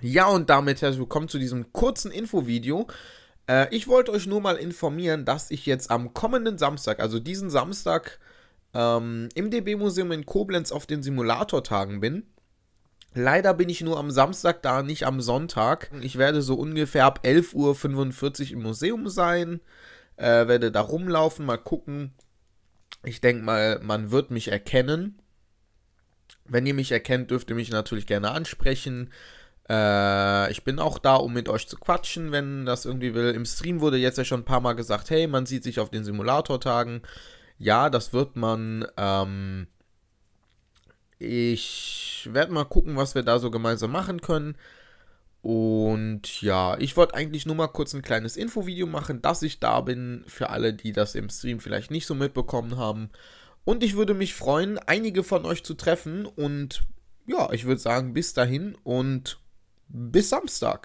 Ja, und damit herzlich willkommen zu diesem kurzen Infovideo. Äh, ich wollte euch nur mal informieren, dass ich jetzt am kommenden Samstag, also diesen Samstag, ähm, im DB-Museum in Koblenz auf den Simulator-Tagen bin. Leider bin ich nur am Samstag da, nicht am Sonntag. Ich werde so ungefähr ab 11.45 Uhr im Museum sein, äh, werde da rumlaufen, mal gucken. Ich denke mal, man wird mich erkennen. Wenn ihr mich erkennt, dürft ihr mich natürlich gerne ansprechen. Äh, ich bin auch da, um mit euch zu quatschen, wenn das irgendwie will. Im Stream wurde jetzt ja schon ein paar Mal gesagt, hey, man sieht sich auf den Simulator-Tagen. Ja, das wird man. Ähm, ich werde mal gucken, was wir da so gemeinsam machen können. Und ja, ich wollte eigentlich nur mal kurz ein kleines Infovideo machen, dass ich da bin, für alle, die das im Stream vielleicht nicht so mitbekommen haben. Und ich würde mich freuen, einige von euch zu treffen. Und ja, ich würde sagen, bis dahin und bis Samstag.